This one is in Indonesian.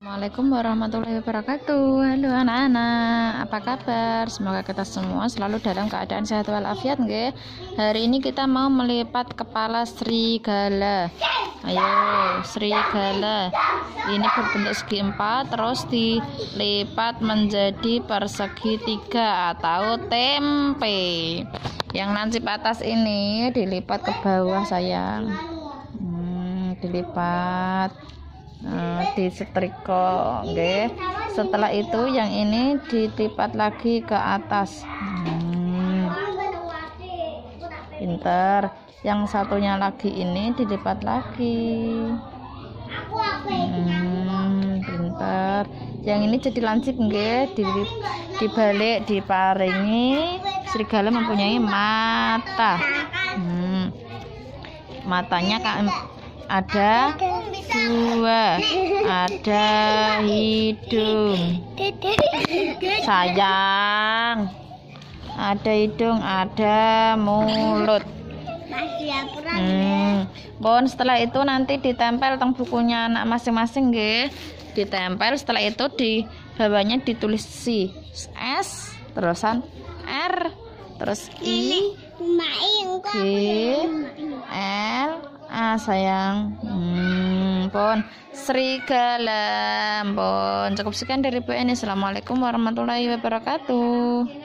Assalamualaikum warahmatullahi wabarakatuh Halo anak-anak Apa kabar? Semoga kita semua selalu dalam keadaan sehat walafiat nge? Hari ini kita mau melipat kepala serigala Ayo serigala Ini berbentuk segi empat Terus dilipat menjadi persegi tiga Atau tempe Yang lancip atas ini dilipat ke bawah sayang hmm, Dilipat nah, eh, di setrika okay. setelah itu yang ini ditipat lagi ke atas hmm. pinter yang satunya lagi ini dilipat lagi hmm, pinter yang ini jadi lancip nggih di, dibalik diparingi serigala mempunyai mata hmm, matanya ada dua ada hidung sayang ada hidung ada mulut hmm. Bon setelah itu nanti ditempel tong bukunya anak masing-masing nggih ditempel setelah itu di bawahnya ditulis si S terusan R terus I G sayang hmm, pon serigala pon cukup sekian dari PN. assalamualaikum warahmatullahi wabarakatuh